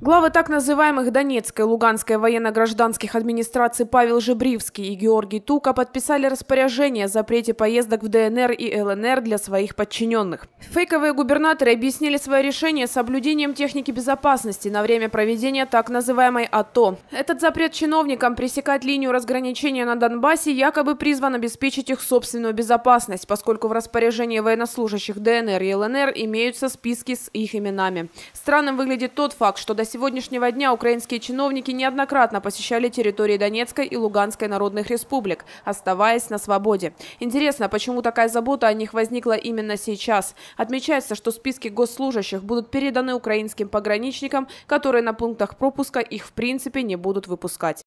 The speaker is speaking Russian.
Главы так называемых Донецкой и Луганской военно-гражданских администраций Павел Жебривский и Георгий Тука подписали распоряжение о запрете поездок в ДНР и ЛНР для своих подчиненных. Фейковые губернаторы объяснили свое решение соблюдением техники безопасности на время проведения так называемой АТО. Этот запрет чиновникам пресекать линию разграничения на Донбассе якобы призван обеспечить их собственную безопасность, поскольку в распоряжении военнослужащих ДНР и ЛНР имеются списки с их именами. Странным выглядит тот факт, что до сегодняшнего дня украинские чиновники неоднократно посещали территории Донецкой и Луганской народных республик, оставаясь на свободе. Интересно, почему такая забота о них возникла именно сейчас? Отмечается, что списки госслужащих будут переданы украинским пограничникам, которые на пунктах пропуска их в принципе не будут выпускать.